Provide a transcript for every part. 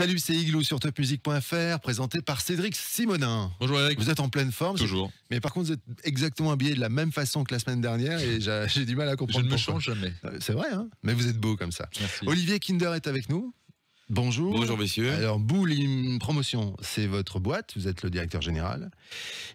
Salut, c'est Igloo sur topmusic.fr, présenté par Cédric Simonin. Bonjour Eric. Vous êtes en pleine forme. Toujours. Mais par contre, vous êtes exactement habillé de la même façon que la semaine dernière et j'ai du mal à comprendre. Je ne me change jamais. Euh, c'est vrai, hein Mais vous êtes beau comme ça. Olivier Kinder est avec nous. Bonjour. Bonjour messieurs. Alors Boulim Promotion, c'est votre boîte, vous êtes le directeur général,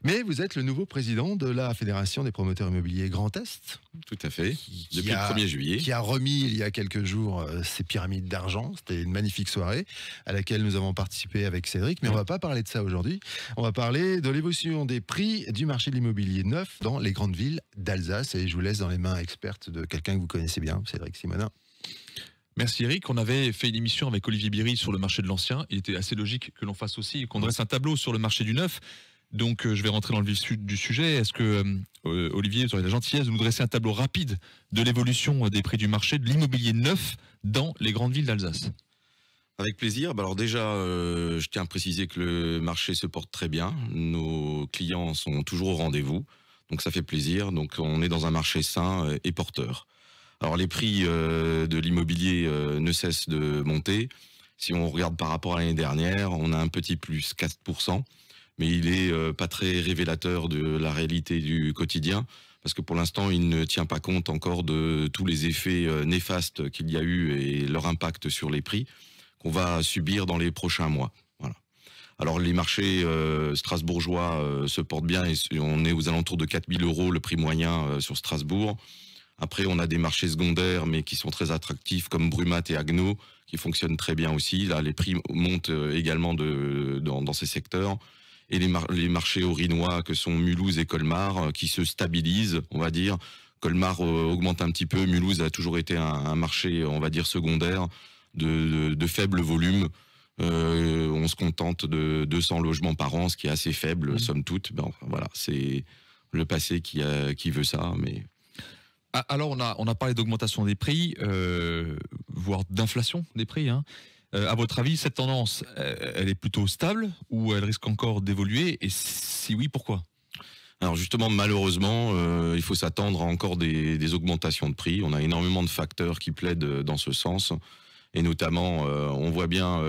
mais vous êtes le nouveau président de la Fédération des promoteurs immobiliers Grand Est. Tout à fait, depuis le 1er juillet. Qui a remis il y a quelques jours ces euh, pyramides d'argent, c'était une magnifique soirée à laquelle nous avons participé avec Cédric, mais on va pas parler de ça aujourd'hui, on va parler de l'évolution des prix du marché de l'immobilier neuf dans les grandes villes d'Alsace et je vous laisse dans les mains expertes de quelqu'un que vous connaissez bien, Cédric Simonin. Merci Eric. On avait fait une émission avec Olivier Biry sur le marché de l'ancien. Il était assez logique que l'on fasse aussi, qu'on dresse un tableau sur le marché du neuf. Donc euh, je vais rentrer dans le vif du sujet. Est-ce que euh, euh, Olivier, vous aurez la gentillesse de nous dresser un tableau rapide de l'évolution des prix du marché de l'immobilier neuf dans les grandes villes d'Alsace avec plaisir. Bah, alors déjà, je tiens à préciser que le marché se porte très bien. Nos clients sont toujours au rendez-vous. Donc ça fait plaisir. Donc on est dans un marché sain et porteur. Alors les prix euh, de l'immobilier euh, ne cessent de monter. Si on regarde par rapport à l'année dernière, on a un petit plus 4%, mais il n'est euh, pas très révélateur de la réalité du quotidien parce que pour l'instant, il ne tient pas compte encore de tous les effets néfastes qu'il y a eu et leur impact sur les prix qu'on va subir dans les prochains mois. Alors les marchés strasbourgeois se portent bien et on est aux alentours de 4000 euros le prix moyen sur Strasbourg. Après, on a des marchés secondaires, mais qui sont très attractifs, comme Brumat et Agno, qui fonctionnent très bien aussi. Là, les prix montent euh, également de, dans, ces secteurs et les, les, marchés orinois que sont Mulhouse et Colmar euh, qui se stabilisent, on va dire. Colmar euh, augmente un petit peu, Mulhouse a toujours été un, marché, on va dire, secondaire de, faible volume. on se contente de 200 logements par an, ce qui est assez faible, mmh. somme toute. Ben, voilà, c'est le passé qui, qui veut ça, mais ah, alors on a on a parlé d'augmentation des prix, euh, voire d'inflation des prix. Hein. Euh, à votre avis, cette tendance, euh, elle est plutôt stable ou elle risque encore d'évoluer Et si oui, pourquoi alors justement, malheureusement, il faut s'attendre à encore des, des, augmentations de prix. On a énormément de facteurs qui plaident dans ce sens. Et notamment, on voit bien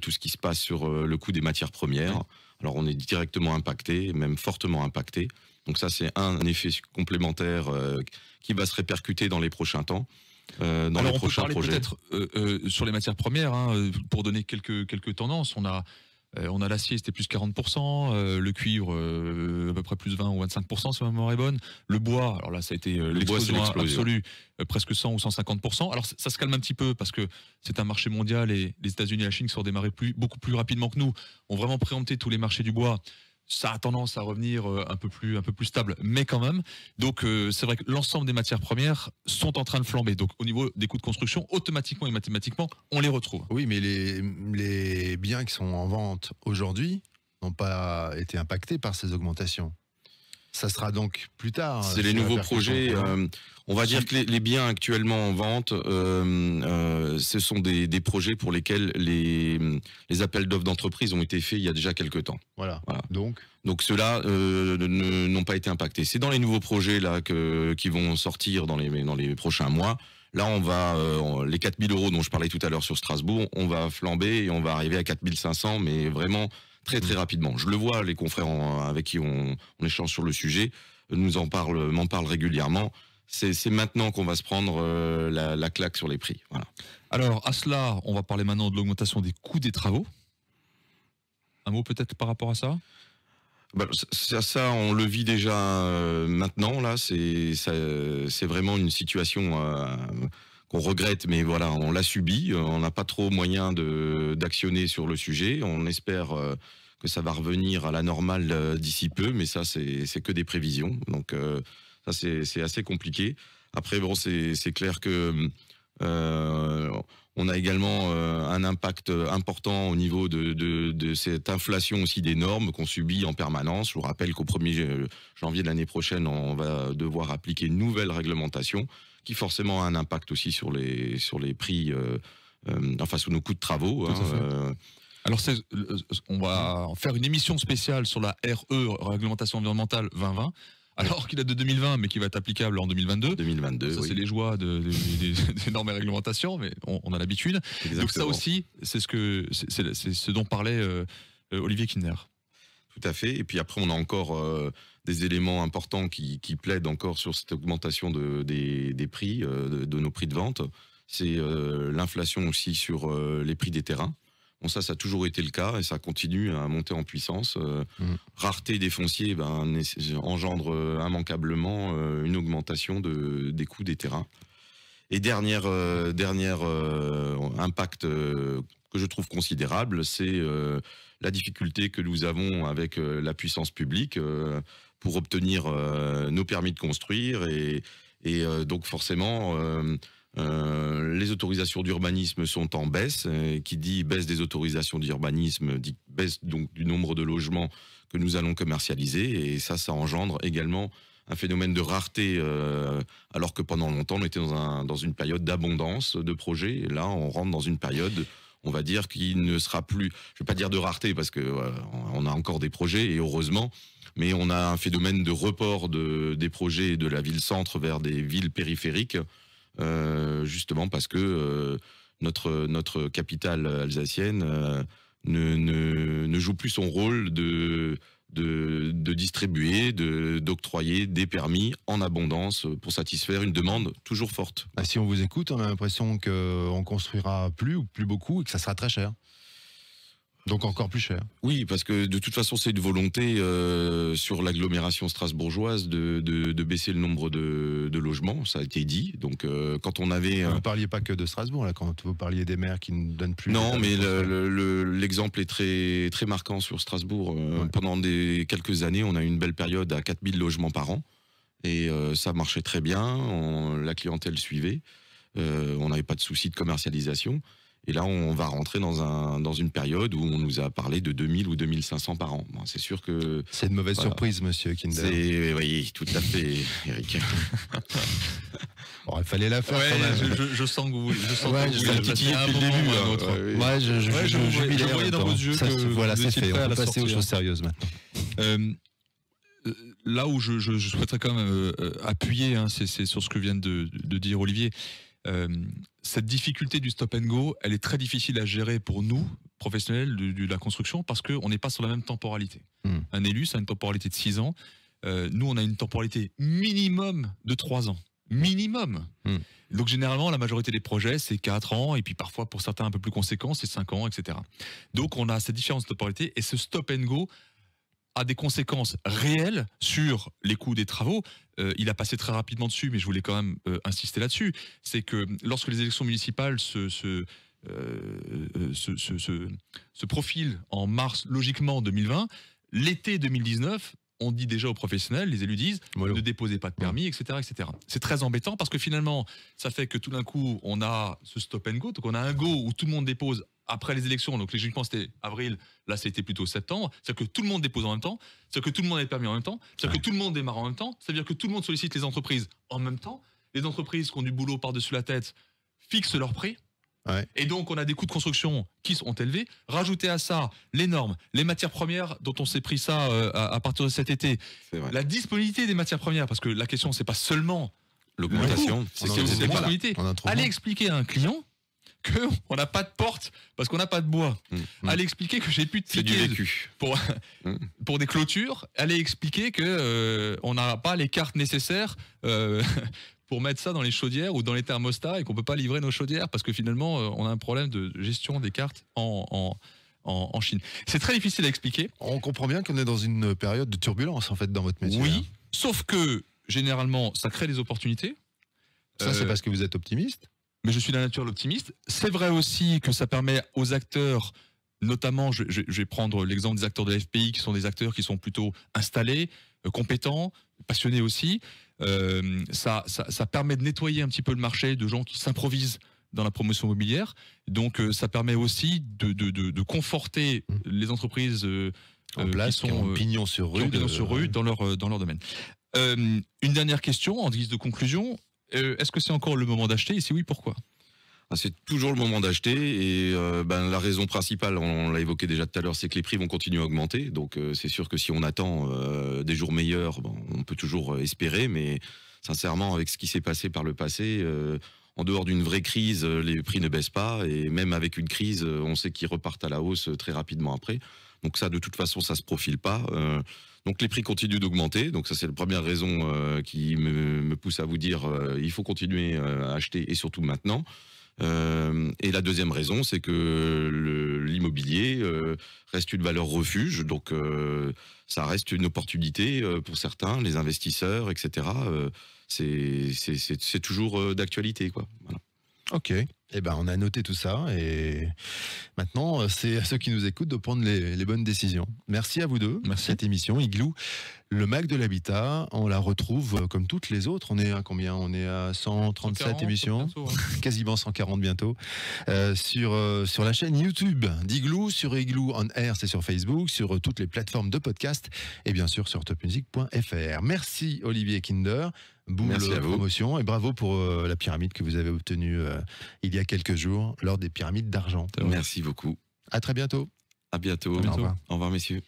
tout ce qui se passe sur le coût des matières premières. Alors on est directement impacté, même fortement impacté. Donc ça, c'est un, effet complémentaire euh, qui va se répercuter dans les prochains temps. Euh, dans les prochains peut Peut-être euh, sur les matières premières, hein, pour donner quelques quelques tendances, on a on a l'acier, c'était plus 40%, le cuivre, à peu près plus 20 ou 25%, si ma mémoire est bonne. Le bois, alors là, ça a été l'explosion absolue, presque 100 ou 150%. Alors, ça se calme un petit peu parce que c'est un marché mondial et les États-Unis et la Chine qui sont démarrés plus, beaucoup plus rapidement que nous, ont vraiment préempté tous les marchés du bois ça a tendance à revenir euh, un peu plus un peu plus stable, mais quand même. Donc euh, c'est vrai que l'ensemble des matières premières sont en train de flamber. Donc au niveau des coûts de construction, automatiquement et mathématiquement, on les retrouve. Oui, mais les biens qui sont en vente aujourd'hui n'ont pas été impactés par ces augmentations. Ça sera donc plus tard. C'est euh, les nouveaux projets. Euh, on va dire que les, biens actuellement en vente, euh, ce sont des, projets pour lesquels les, les appels d'offres d'entreprise ont été faits il y a déjà quelques temps. Voilà. Donc donc ceux-là n'ont pas été impactés. C'est dans les nouveaux projets là que, qui vont sortir dans les, dans les prochains mois. Là, on va les 4000 euros dont je parlais tout à l'heure sur Strasbourg, on va flamber et on va arriver à 4500, mais vraiment très très rapidement. Je le vois, les confrères avec qui on, échange sur le sujet nous en parle m'en parlent régulièrement. C'est maintenant qu'on va se prendre euh, la, claque sur les prix. Voilà. Alors à cela, on va parler maintenant de l'augmentation des coûts des travaux. Un mot peut-être par rapport à ça. Bah, ça, on le vit déjà euh, maintenant. Là, c'est vraiment une situation. Euh, qu'on regrette, mais voilà, on l'a subi. On n'a pas trop moyen d'actionner sur le sujet. On espère euh, que ça va revenir à la normale euh, d'ici peu, mais ça, c'est que des prévisions. Donc, euh, ça, c'est assez compliqué. Après, bon, c'est clair que on a également un impact important au niveau de, de, cette inflation aussi des normes qu'on subit en permanence. Je vous rappelle qu'au 1er janvier de l'année prochaine, on va devoir appliquer une nouvelle réglementation qui forcément a un impact aussi sur les, sur les prix, euh, euh enfin sur nos coûts de travaux. Hein, euh. alors, on va faire une émission spéciale sur la RE, réglementation environnementale 2020 alors qu'il date de 2020, mais qui va être applicable en 2022. 2022. Ça, c'est les joies de, des normes et réglementations, mais on, a l'habitude. Donc ça aussi, c'est ce que c'est ce dont parlait euh, Olivier Kinner. Tout à fait. Et puis après, on a encore euh, des éléments importants qui, plaident encore sur cette augmentation des, prix, euh, de, nos prix de vente. C'est euh, l'inflation aussi sur les prix des terrains. Bon, ça, ça a toujours été le cas et ça continue à monter en puissance. Mmh. Rareté des fonciers ben, engendre immanquablement une augmentation des coûts des terrains. Et dernière, dernière impact que je trouve considérable, c'est euh, la difficulté que nous avons avec euh, la puissance publique euh, pour obtenir nos permis de construire et, donc forcément les autorisations d'urbanisme sont en baisse. qui dit baisse des autorisations d'urbanisme dit baisse donc du nombre de logements que nous allons commercialiser et ça, ça engendre également un phénomène de rareté, alors que pendant longtemps, on était dans, dans une période d'abondance de projets. Et là, on rentre dans une période on va dire qu'il ne sera plus, je vais pas dire de rareté parce que euh, on a encore des projets et heureusement, mais on a un phénomène de report de, des projets de la ville-centre vers des villes périphériques, euh, justement parce que euh, notre, notre capitale alsacienne ne, ne, joue plus son rôle de de, distribuer, d'octroyer des permis en abondance pour satisfaire une demande toujours forte. Bah, si on vous écoute, on a l'impression qu'on construira plus ou plus beaucoup et que ça sera très cher. Donc encore plus cher. Oui, parce que de toute façon, c'est une volonté euh, sur l'agglomération strasbourgeoise de, de, baisser le nombre de, de, logements, ça a été dit. Donc euh, quand on avait... Vous ne parliez pas que de Strasbourg, là, quand vous parliez des maires qui ne donnent plus... Non, mais l'exemple est très, très marquant sur Strasbourg. Euh, pendant des, quelques années, on a eu une belle période à 4000 logements par an, et ça marchait très bien, la clientèle suivait, on n'avait pas de souci de commercialisation. Et là, on va rentrer dans, un, dans une période où on nous a parlé de 2000 ou 2500 par an. c'est sûr que... C'est une mauvaise surprise, monsieur Kinder. C'est, oui, tout à fait, Eric. bon, il fallait la faire Je, sens que vous... Je sens que vous je depuis le début. Hein. Ouais, je, je, voyais dans vos yeux que... Voilà, c'est fait. On va passer aux choses sérieuses maintenant. Euh, euh, là où je, souhaiterais quand même euh, appuyer, hein, c'est sur ce que vient de dire Olivier, euh, cette difficulté du stop and go, elle est très difficile à gérer pour nous, professionnels de, la construction, parce qu'on n'est pas sur la même temporalité. Hmm. Un élu, ça a une temporalité de 6 ans. Euh, nous, on a une temporalité minimum de 3 ans minimum. Hmm. Donc généralement, la majorité des projets, c'est 4 ans, et puis parfois pour certains un peu plus conséquents, c'est 5 ans, etc. Donc on a cette différence de temporalité, et ce stop and go a des conséquences réelles sur les coûts des travaux. Euh, il a passé très rapidement dessus, mais je voulais quand même euh, insister là-dessus. C'est que lorsque les élections municipales se, se, euh, euh se, profilent en mars, logiquement 2020, l'été 2019, on dit déjà aux professionnels, les élus disent, ne déposez pas de permis, etc. etc. C'est très embêtant parce que finalement, ça fait que tout d'un coup, on a ce stop and go, donc on a un go où tout le monde dépose après les élections, donc jugements c'était avril, là c'était plutôt septembre, c'est-à-dire que tout le monde dépose en même temps, c'est-à-dire que tout le monde est permis en même temps, c'est-à-dire que tout le monde démarre en même temps, c'est-à-dire que tout le monde sollicite les entreprises en même temps, les entreprises qui ont du boulot par-dessus la tête fixent leurs prix, Et donc, on a des coûts de construction qui sont élevés. Rajouter à ça les normes, les matières premières dont on s'est pris ça euh, à, partir de cet été, la disponibilité des matières premières, parce que la question, c'est pas seulement l'augmentation, c'est la disponibilité. Allez expliquer à un client qu'on n'a pas de porte parce qu'on n'a pas de bois. Mm. Mm. Allez expliquer que j'ai plus de tickets pour, mm. pour des clôtures. Allez expliquer que euh, on n'a pas les cartes nécessaires euh, pour mettre ça dans les chaudières ou dans les thermostats et qu'on peut pas livrer nos chaudières parce que finalement euh, on a un problème de gestion des cartes en, en Chine. C'est très difficile à expliquer. On comprend bien qu'on est dans une période de turbulence en fait dans votre métier. Oui, hein. sauf que généralement ça crée des opportunités. Ça, c'est parce que vous êtes optimiste mais je suis de nature l'optimiste. C'est vrai aussi que ça permet aux acteurs, notamment, je, vais prendre l'exemple des acteurs de l'FPI, qui sont des acteurs qui sont plutôt installés, euh, compétents, passionnés aussi. Euh, ça, ça, permet de nettoyer un petit peu le marché de gens qui s'improvisent dans la promotion immobilière. Donc, euh, ça permet aussi de, de, de, conforter mmh. les entreprises en place, qui, sont, pignon sur rue, sur rue dans, leur, dans leur domaine. une dernière question en guise de conclusion. Euh, est-ce que c'est encore le moment d'acheter Et si oui, pourquoi ah, c'est toujours le moment d'acheter et euh, ben, la raison principale, on, l'a évoqué déjà tout à l'heure, c'est que les prix vont continuer à augmenter. Donc euh, c'est sûr que si on attend des jours meilleurs, on peut toujours espérer, mais sincèrement, avec ce qui s'est passé par le passé, en dehors d'une vraie crise, les prix ne baissent pas et même avec une crise, on sait qu'ils repartent à la hausse très rapidement après. Donc ça, de toute façon, ça se profile pas. Euh, donc les prix continuent d'augmenter. Donc ça, c'est la première raison euh, qui me, pousse à vous dire euh, il faut continuer à acheter et surtout maintenant. et la deuxième raison, c'est que l'immobilier reste une valeur refuge. Donc ça reste une opportunité pour certains, les investisseurs, etc. c'est toujours d'actualité, quoi. Voilà. Ok. et eh ben, on a noté tout ça et maintenant, euh, c'est à ceux qui nous écoutent de prendre les, bonnes décisions. Merci à vous deux. Merci. Cette émission Igloo, le Mac de l'habitat, on la retrouve euh, comme toutes les autres. On est à combien On est à 137 émissions, hein. quasiment 140 bientôt, euh, sur sur la chaîne YouTube d'Igloo, sur Igloo on Air, c'est sur Facebook, sur toutes les plateformes de podcast et bien sûr sur topmusic.fr. Merci Olivier Kinder. Boule promotion et bravo pour euh, la pyramide que vous avez obtenue euh, il y a quelques jours lors des pyramides d'argent. Merci beaucoup. À très bientôt. À bientôt. Au Au revoir messieurs.